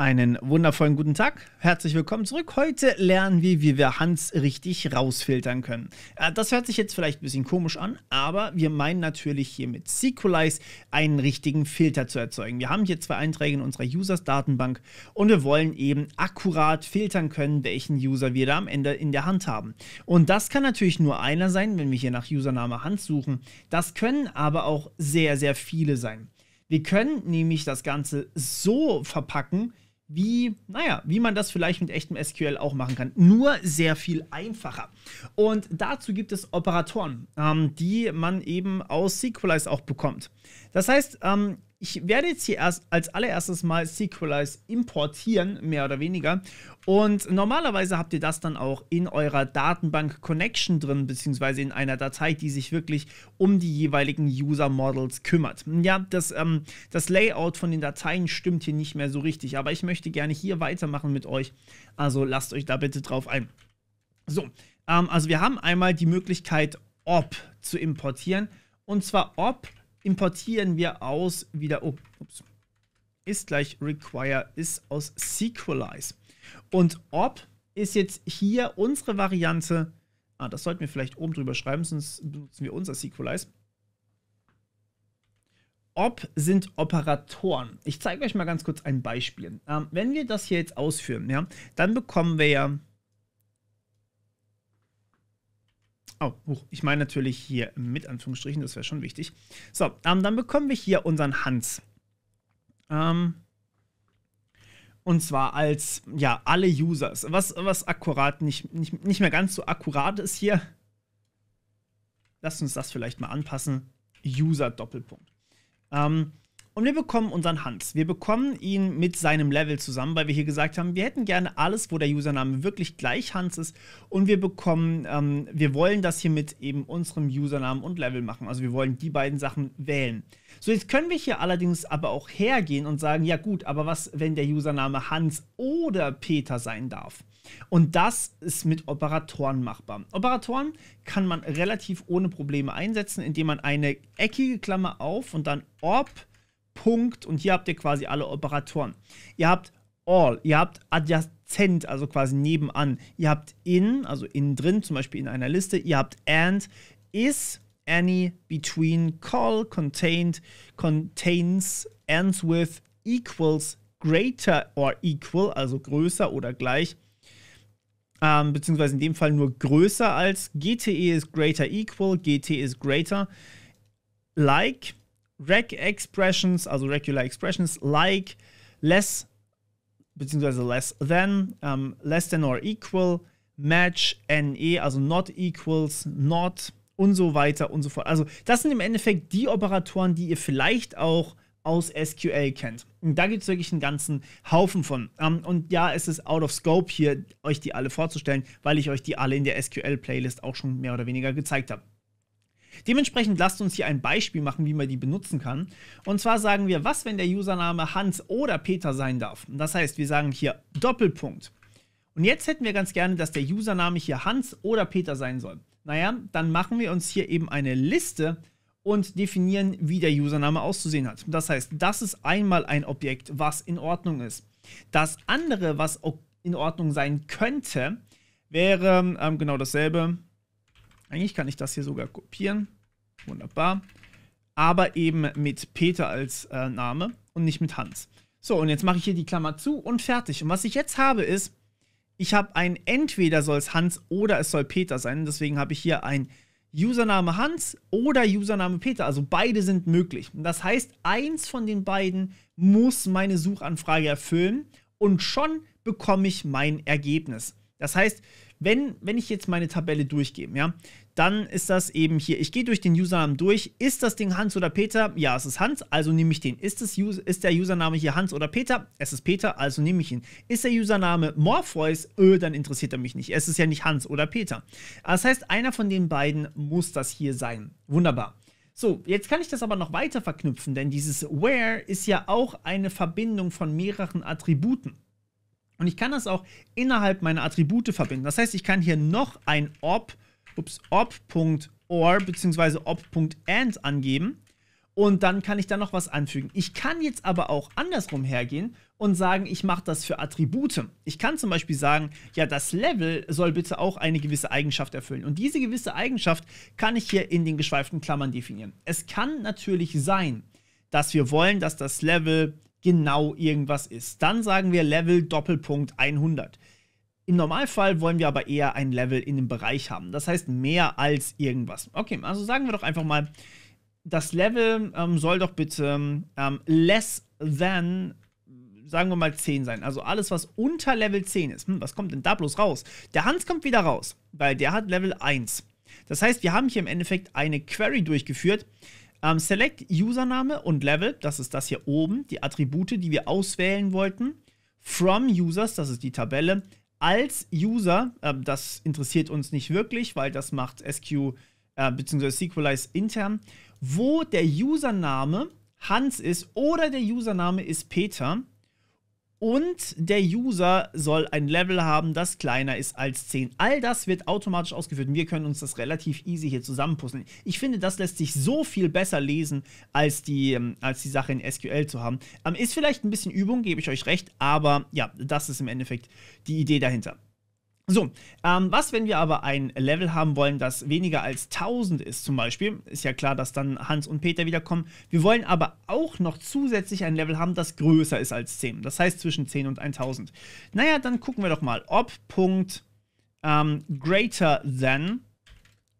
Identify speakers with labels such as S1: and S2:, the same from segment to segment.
S1: Einen wundervollen guten Tag, herzlich willkommen zurück. Heute lernen wir, wie wir Hans richtig rausfiltern können. Äh, das hört sich jetzt vielleicht ein bisschen komisch an, aber wir meinen natürlich hier mit SQLize einen richtigen Filter zu erzeugen. Wir haben hier zwei Einträge in unserer Users-Datenbank und wir wollen eben akkurat filtern können, welchen User wir da am Ende in der Hand haben. Und das kann natürlich nur einer sein, wenn wir hier nach Username Hans suchen. Das können aber auch sehr, sehr viele sein. Wir können nämlich das Ganze so verpacken, wie, naja, wie man das vielleicht mit echtem SQL auch machen kann. Nur sehr viel einfacher. Und dazu gibt es Operatoren, ähm, die man eben aus SQLize auch bekommt. Das heißt, ähm, ich werde jetzt hier erst als allererstes mal Sequelize importieren, mehr oder weniger. Und normalerweise habt ihr das dann auch in eurer Datenbank Connection drin, beziehungsweise in einer Datei, die sich wirklich um die jeweiligen User Models kümmert. Ja, das, ähm, das Layout von den Dateien stimmt hier nicht mehr so richtig, aber ich möchte gerne hier weitermachen mit euch. Also lasst euch da bitte drauf ein. So, ähm, also wir haben einmal die Möglichkeit, ob zu importieren. Und zwar ob importieren wir aus wieder, oh, ups, ist gleich require ist aus SQLize. Und ob ist jetzt hier unsere Variante, ah, das sollten wir vielleicht oben drüber schreiben, sonst benutzen wir unser SQLize. Ob sind Operatoren. Ich zeige euch mal ganz kurz ein Beispiel. Ähm, wenn wir das hier jetzt ausführen, ja, dann bekommen wir ja Oh, ich meine natürlich hier mit Anführungsstrichen, das wäre schon wichtig. So, ähm, dann bekommen wir hier unseren Hans. Ähm, und zwar als, ja, alle Users. Was, was akkurat nicht, nicht, nicht mehr ganz so akkurat ist hier. Lasst uns das vielleicht mal anpassen. User Doppelpunkt. Ähm, und wir bekommen unseren Hans. Wir bekommen ihn mit seinem Level zusammen, weil wir hier gesagt haben, wir hätten gerne alles, wo der Username wirklich gleich Hans ist. Und wir bekommen, ähm, wir wollen das hier mit eben unserem Username und Level machen. Also wir wollen die beiden Sachen wählen. So, jetzt können wir hier allerdings aber auch hergehen und sagen, ja gut, aber was, wenn der Username Hans oder Peter sein darf? Und das ist mit Operatoren machbar. Operatoren kann man relativ ohne Probleme einsetzen, indem man eine eckige Klammer auf und dann ob Punkt und hier habt ihr quasi alle Operatoren. Ihr habt all, ihr habt adjacent, also quasi nebenan. Ihr habt in, also innen drin, zum Beispiel in einer Liste. Ihr habt and, is, any, between, call, contained, contains, ends with, equals, greater or equal, also größer oder gleich. Ähm, beziehungsweise in dem Fall nur größer als GTE ist greater equal, GT e ist greater, like, Reg Expressions, also Regular Expressions, like, less, beziehungsweise less than, um, ähm, less than or equal, match, ne, also not equals, not und so weiter und so fort. Also das sind im Endeffekt die Operatoren, die ihr vielleicht auch aus SQL kennt. Und da gibt es wirklich einen ganzen Haufen von. Um, ähm, und ja, es ist out of scope hier, euch die alle vorzustellen, weil ich euch die alle in der SQL-Playlist auch schon mehr oder weniger gezeigt habe. Dementsprechend lasst uns hier ein Beispiel machen, wie man die benutzen kann. Und zwar sagen wir, was, wenn der Username Hans oder Peter sein darf. Das heißt, wir sagen hier Doppelpunkt. Und jetzt hätten wir ganz gerne, dass der Username hier Hans oder Peter sein soll. Naja, dann machen wir uns hier eben eine Liste und definieren, wie der Username auszusehen hat. Das heißt, das ist einmal ein Objekt, was in Ordnung ist. Das andere, was in Ordnung sein könnte, wäre ähm, genau dasselbe. Eigentlich kann ich das hier sogar kopieren. Wunderbar. Aber eben mit Peter als äh, Name und nicht mit Hans. So, und jetzt mache ich hier die Klammer zu und fertig. Und was ich jetzt habe ist, ich habe ein entweder soll es Hans oder es soll Peter sein. Deswegen habe ich hier ein Username Hans oder Username Peter. Also beide sind möglich. Das heißt, eins von den beiden muss meine Suchanfrage erfüllen und schon bekomme ich mein Ergebnis. Das heißt, wenn, wenn ich jetzt meine Tabelle durchgebe, ja, dann ist das eben hier, ich gehe durch den Usernamen durch, ist das Ding Hans oder Peter? Ja, es ist Hans, also nehme ich den. Ist, das, ist der Username hier Hans oder Peter? Es ist Peter, also nehme ich ihn. Ist der Username Morpheus? Öh, dann interessiert er mich nicht. Es ist ja nicht Hans oder Peter. Das heißt, einer von den beiden muss das hier sein. Wunderbar. So, jetzt kann ich das aber noch weiter verknüpfen, denn dieses Where ist ja auch eine Verbindung von mehreren Attributen. Und ich kann das auch innerhalb meiner Attribute verbinden. Das heißt, ich kann hier noch ein Ob- ups, ob.or bzw. ob.and angeben und dann kann ich da noch was anfügen. Ich kann jetzt aber auch andersrum hergehen und sagen, ich mache das für Attribute. Ich kann zum Beispiel sagen, ja, das Level soll bitte auch eine gewisse Eigenschaft erfüllen. Und diese gewisse Eigenschaft kann ich hier in den geschweiften Klammern definieren. Es kann natürlich sein, dass wir wollen, dass das Level genau irgendwas ist. Dann sagen wir Level Doppelpunkt 100. Im Normalfall wollen wir aber eher ein Level in dem Bereich haben. Das heißt mehr als irgendwas. Okay, also sagen wir doch einfach mal, das Level ähm, soll doch bitte ähm, less than, sagen wir mal 10 sein. Also alles, was unter Level 10 ist. Hm, was kommt denn da bloß raus? Der Hans kommt wieder raus, weil der hat Level 1. Das heißt, wir haben hier im Endeffekt eine Query durchgeführt. Ähm, select Username und Level, das ist das hier oben, die Attribute, die wir auswählen wollten. From Users, das ist die Tabelle als User, äh, das interessiert uns nicht wirklich, weil das macht SQ äh, bzw. SQLize intern, wo der Username Hans ist oder der Username ist Peter, und der User soll ein Level haben, das kleiner ist als 10. All das wird automatisch ausgeführt und wir können uns das relativ easy hier zusammenpuzzeln. Ich finde, das lässt sich so viel besser lesen, als die, ähm, als die Sache in SQL zu haben. Ähm, ist vielleicht ein bisschen Übung, gebe ich euch recht, aber ja, das ist im Endeffekt die Idee dahinter. So, ähm, was, wenn wir aber ein Level haben wollen, das weniger als 1000 ist zum Beispiel? Ist ja klar, dass dann Hans und Peter wiederkommen. Wir wollen aber auch noch zusätzlich ein Level haben, das größer ist als 10. Das heißt zwischen 10 und 1000. Naja, dann gucken wir doch mal, ob Punkt ähm, greater than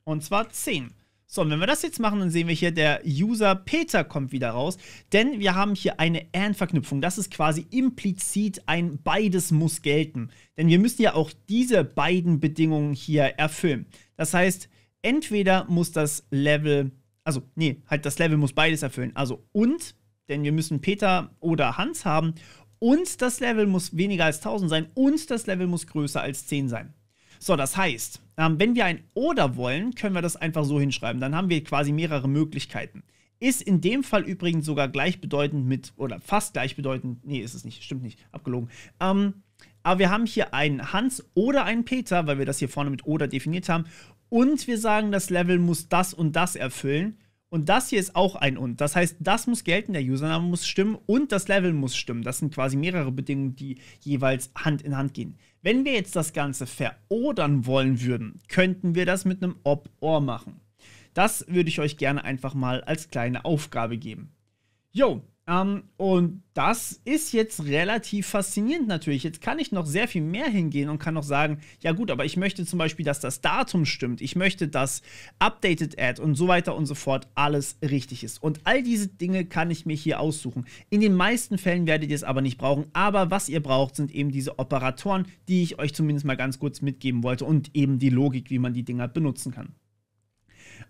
S1: und zwar 10. So, und wenn wir das jetzt machen, dann sehen wir hier, der User Peter kommt wieder raus, denn wir haben hier eine AND-Verknüpfung. Das ist quasi implizit ein beides muss gelten. Denn wir müssen ja auch diese beiden Bedingungen hier erfüllen. Das heißt, entweder muss das Level, also nee, halt das Level muss beides erfüllen. Also und, denn wir müssen Peter oder Hans haben und das Level muss weniger als 1000 sein und das Level muss größer als 10 sein. So, das heißt, ähm, wenn wir ein oder wollen, können wir das einfach so hinschreiben. Dann haben wir quasi mehrere Möglichkeiten. Ist in dem Fall übrigens sogar gleichbedeutend mit, oder fast gleichbedeutend, nee, ist es nicht, stimmt nicht, abgelogen. Ähm, aber wir haben hier einen Hans oder einen Peter, weil wir das hier vorne mit oder definiert haben. Und wir sagen, das Level muss das und das erfüllen. Und das hier ist auch ein und. Das heißt, das muss gelten, der Username muss stimmen und das Level muss stimmen. Das sind quasi mehrere Bedingungen, die jeweils Hand in Hand gehen. Wenn wir jetzt das Ganze verodern wollen würden, könnten wir das mit einem Ob-Or machen. Das würde ich euch gerne einfach mal als kleine Aufgabe geben. Yo, ähm, und das ist jetzt relativ faszinierend natürlich. Jetzt kann ich noch sehr viel mehr hingehen und kann noch sagen, ja gut, aber ich möchte zum Beispiel, dass das Datum stimmt. Ich möchte, dass Updated Ad und so weiter und so fort alles richtig ist. Und all diese Dinge kann ich mir hier aussuchen. In den meisten Fällen werdet ihr es aber nicht brauchen. Aber was ihr braucht, sind eben diese Operatoren, die ich euch zumindest mal ganz kurz mitgeben wollte und eben die Logik, wie man die Dinger benutzen kann.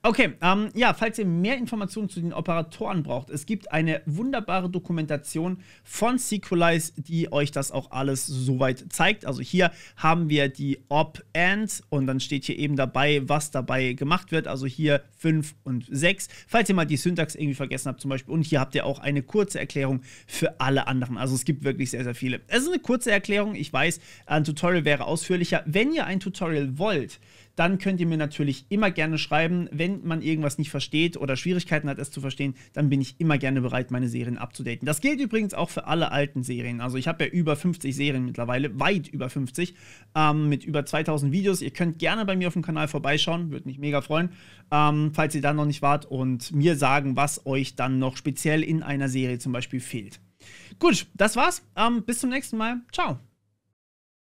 S1: Okay, ähm, ja, falls ihr mehr Informationen zu den Operatoren braucht, es gibt eine wunderbare Dokumentation von SQLize, die euch das auch alles soweit zeigt. Also hier haben wir die Op-End und dann steht hier eben dabei, was dabei gemacht wird. Also hier 5 und 6. Falls ihr mal die Syntax irgendwie vergessen habt zum Beispiel. Und hier habt ihr auch eine kurze Erklärung für alle anderen. Also es gibt wirklich sehr, sehr viele. Es ist eine kurze Erklärung. Ich weiß, ein Tutorial wäre ausführlicher. Wenn ihr ein Tutorial wollt, dann könnt ihr mir natürlich immer gerne schreiben. Wenn man irgendwas nicht versteht oder Schwierigkeiten hat, es zu verstehen, dann bin ich immer gerne bereit, meine Serien abzudaten. Das gilt übrigens auch für alle alten Serien. Also ich habe ja über 50 Serien mittlerweile, weit über 50, ähm, mit über 2000 Videos. Ihr könnt gerne bei mir auf dem Kanal vorbeischauen, würde mich mega freuen, ähm, falls ihr da noch nicht wart und mir sagen, was euch dann noch speziell in einer Serie zum Beispiel fehlt. Gut, das war's. Ähm, bis zum nächsten Mal. Ciao.